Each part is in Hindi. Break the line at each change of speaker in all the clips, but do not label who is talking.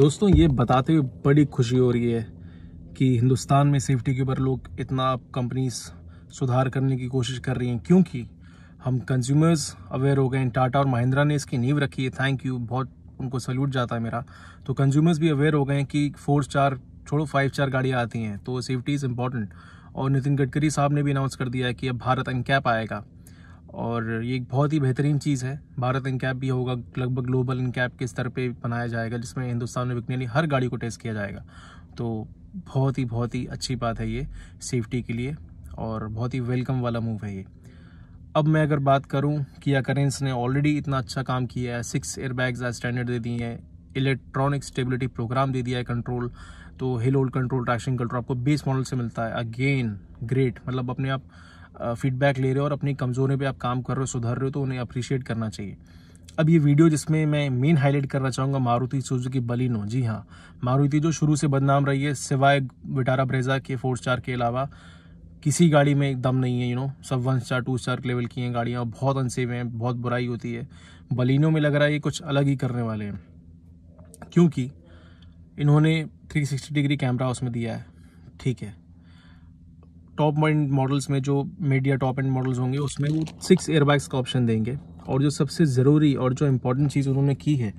दोस्तों ये बताते हुए बड़ी खुशी हो रही है कि हिंदुस्तान में सेफ्टी के ऊपर लोग इतना कंपनीज सुधार करने की कोशिश कर रही हैं क्योंकि हम कंज्यूमर्स अवेयर हो गए टाटा और महिंद्रा ने इसकी नींव रखी है थैंक यू बहुत उनको सल्यूट जाता है मेरा तो कंज्यूमर्स भी अवेयर हो गए हैं कि फोर स्टार छोड़ो फाइव स्टार गाड़ियाँ आती हैं तो सेफ्टी इज़ इम्पॉर्टेंट और नितिन गडकरी साहब ने भी अनाउंस कर दिया है कि अब भारत अनकैप आएगा और ये एक बहुत ही बेहतरीन चीज़ है भारत इनकैप भी होगा लगभग ग्लोबल इनकैप के स्तर पे बनाया जाएगा जिसमें हिंदुस्तान में बिकने वाली हर गाड़ी को टेस्ट किया जाएगा तो बहुत ही बहुत ही अच्छी बात है ये सेफ्टी के लिए और बहुत ही वेलकम वाला मूव है ये अब मैं अगर बात करूँ किया करेंस ने ऑलरेडी इतना अच्छा काम किया है सिक्स एयर एज स्टैंडर्ड दे दिए हैं इलेक्ट्रॉनिक स्टेबिलिटी प्रोग्राम दे दिया है कंट्रोल तो hill hold control traction control आपको बेस मॉडल से मिलता है अगेन ग्रेट मतलब अपने आप फीडबैक ले रहे हो और अपनी कमज़ोरी पे आप काम कर रहे हो सुधर रहे हो तो उन्हें अप्रिशिएट करना चाहिए अब ये वीडियो जिसमें मैं मेन हाईलाइट करना चाहूँगा मारुति सुजुकी बलिनो जी हाँ मारुति जो शुरू से बदनाम रही है सिवाय विटारा ब्रेजा के फोर स्टार के अलावा किसी गाड़ी में एकदम नहीं है यू नो सब one star two star level की हैं गाड़ियाँ बहुत अनसेफ हैं बहुत बुराई होती है बलिनो में लग रहा है ये कुछ अलग ही करने वाले हैं क्योंकि इन्होंने 360 डिग्री कैमरा उसमें दिया है ठीक है टॉप माइंड मॉडल्स में जो मीडिया टॉप एंड मॉडल्स होंगे उसमें वो सिक्स एयरबैग्स का ऑप्शन देंगे और जो सबसे ज़रूरी और जो इम्पोर्टेंट चीज़ उन्होंने की है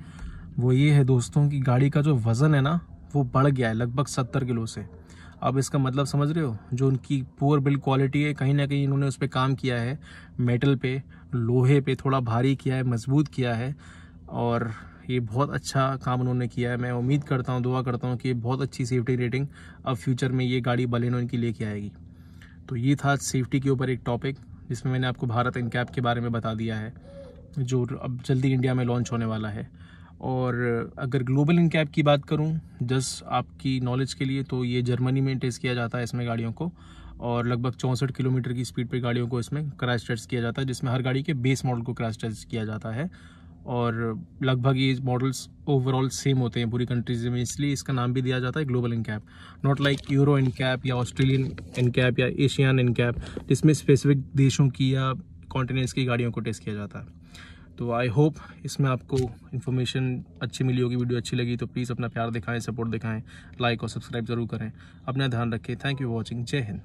वो ये है दोस्तों कि गाड़ी का जो वज़न है ना वो बढ़ गया है लगभग सत्तर किलो से अब इसका मतलब समझ रहे हो जो उनकी पुअर बिल्ड क्वालिटी है कहीं ना कहीं इन्होंने उस पर काम किया है मेटल पे लोहे पे थोड़ा भारी किया है मजबूत किया है और ये बहुत अच्छा काम उन्होंने किया है मैं उम्मीद करता हूँ दुआ करता हूँ कि बहुत अच्छी सेफ्टी रेटिंग अब फ्यूचर में ये गाड़ी बलेनो इनकी लेके आएगी तो ये था सेफ्टी के ऊपर एक टॉपिक जिसमें मैंने आपको भारत कैप के बारे में बता दिया है जो अब जल्दी इंडिया में लॉन्च होने वाला है और अगर ग्लोबल कैप की बात करूं जस्ट आपकी नॉलेज के लिए तो ये जर्मनी में टेस्ट किया जाता है इसमें गाड़ियों को और लगभग चौंसठ किलोमीटर की स्पीड पर गाड़ियों को इसमें क्रैश टेस्ट किया जाता है जिसमें हर गाड़ी के बेस मॉडल को क्रैश टेस्ट किया जाता है और लगभग ये मॉडल्स ओवरऑल सेम होते हैं पूरी कंट्रीज में इसलिए इसका नाम भी दिया जाता है global NCAP not like Euro NCAP या ऑस्ट्रेलियन इन कैप या एशियन इन कैप जिसमें स्पेसिफिक देशों की या कॉन्टिनेंट्स की गाड़ियों को टेस्ट किया जाता है तो आई होप इसमें आपको इन्फॉर्मेशन अच्छी मिली होगी वीडियो अच्छी लगी तो प्लीज़ अपना प्यार दिखाएं सपोर्ट दिखाएं लाइक और सब्सक्राइब ज़रूर करें अपना ध्यान रखें थैंक यू वॉचिंग जय हिंद